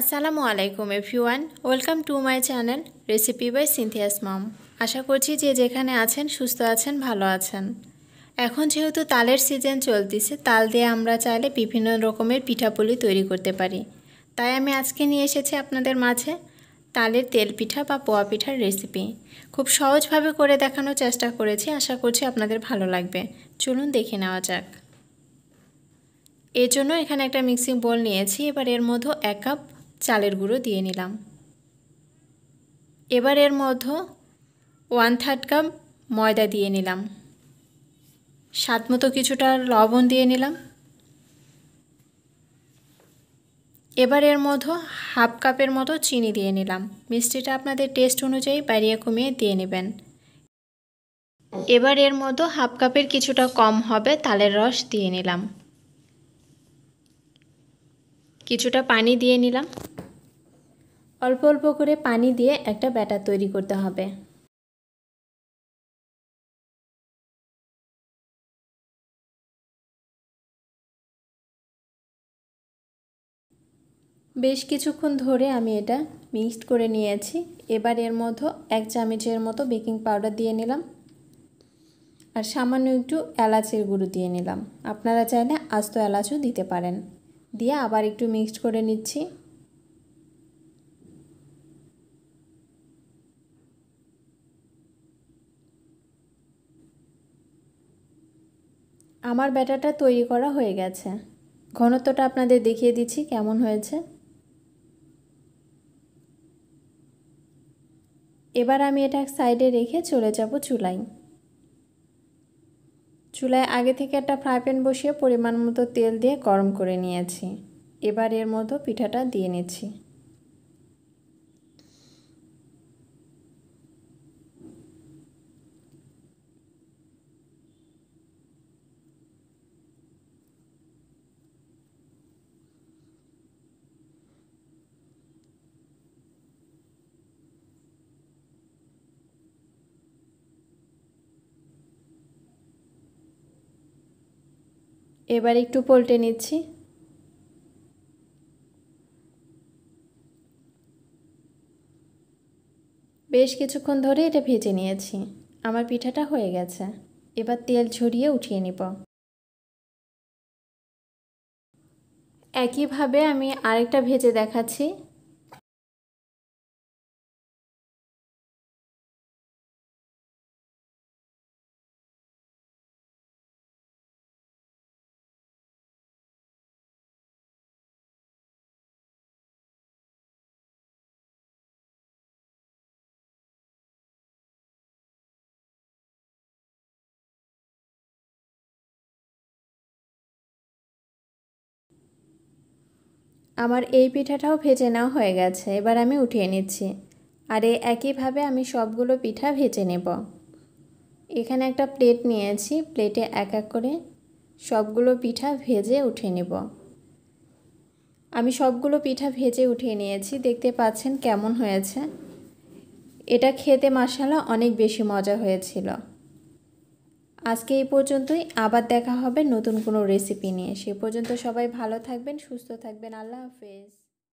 আসসালামু আলাইকুম everyone welcome to my channel recipe by Cynthia's mom আশা করছি যে যেখানে আছেন সুস্থ আছেন ভালো আছেন এখন যেহেতু তালের সিজন চলতেছে তাল দিয়ে আমরা চাইলে বিভিন্ন রকমের পিঠাপুলি তৈরি করতে পারি তাই আমি আজকে নিয়ে এসেছি আপনাদের মাঝে তালের তেল পিঠা বা পোয়া পিঠার রেসিপি খুব সহজভাবে করে দেখানোর চেষ্টা করেছি আশা করছি আপনাদের ভালো লাগবে চলুন দেখে নেওয়া যাক এর জন্য এখানে একটা মিক্সিং বোল নিয়েছি এবার এর মধ্যে এক কাপ চালের গুঁড়ো দিয়ে নিলাম এবার এর মধ্যে ওয়ান থার্ড কাপ ময়দা দিয়ে নিলাম স্বাদ মতো কিছুটা লবণ দিয়ে নিলাম এবার এর মধ্যে হাফ কাপের মতো চিনি দিয়ে নিলাম মিষ্টিটা আপনাদের টেস্ট অনুযায়ী বাড়িয়ে কমিয়ে দিয়ে নেবেন এবার এর মতো হাফ কাপের কিছুটা কম হবে তালের রস দিয়ে নিলাম কিছুটা পানি দিয়ে নিলাম অল্প অল্প করে পানি দিয়ে একটা ব্যাটার তৈরি করতে হবে বেশ কিছুক্ষণ ধরে আমি এটা মিক্সড করে নিয়েছি এবার এর মধ্যে এক চামচের মতো বেকিং পাউডার দিয়ে নিলাম আর সামান্য একটু এলাচের গুঁড়ো দিয়ে নিলাম আপনারা চাইলে আস্ত এলাচও দিতে পারেন দিয়ে আবার একটু মিক্সড করে নিচ্ছি আমার ব্যাটারটা তৈরি করা হয়ে গেছে ঘনত্বটা আপনাদের দেখিয়ে দিচ্ছি কেমন হয়েছে এবার আমি এটা সাইডে রেখে চলে যাব চুলায় চুলায় আগে থেকে একটা ফ্রাই প্যান বসিয়ে পরিমাণ মতো তেল দিয়ে গরম করে নিয়েছি এবার এর মতো পিঠাটা দিয়ে নিচ্ছি এবার একটু পোল্টে নিচ্ছি বেশ কিছুক্ষণ ধরে এটা ভেজে নিয়েছি আমার পিঠাটা হয়ে গেছে এবার তেল ঝরিয়ে উঠিয়ে নিব একইভাবে আমি আরেকটা ভেজে দেখাচ্ছি আমার এই পিঠাটাও ভেজে নেওয়া হয়ে গেছে এবার আমি উঠিয়ে নিচ্ছি আর এই একইভাবে আমি সবগুলো পিঠা ভেজে নেব এখানে একটা প্লেট নিয়েছি প্লেটে এক এক করে সবগুলো পিঠা ভেজে উঠে নেব আমি সবগুলো পিঠা ভেজে উঠিয়ে নিয়েছি দেখতে পাচ্ছেন কেমন হয়েছে এটা খেতে মশালা অনেক বেশি মজা হয়েছিল আজকে এই পর্যন্তই আবার দেখা হবে নতুন কোনো রেসিপি নিয়ে সে পর্যন্ত সবাই ভালো থাকবেন সুস্থ থাকবেন আল্লাহ হাফেজ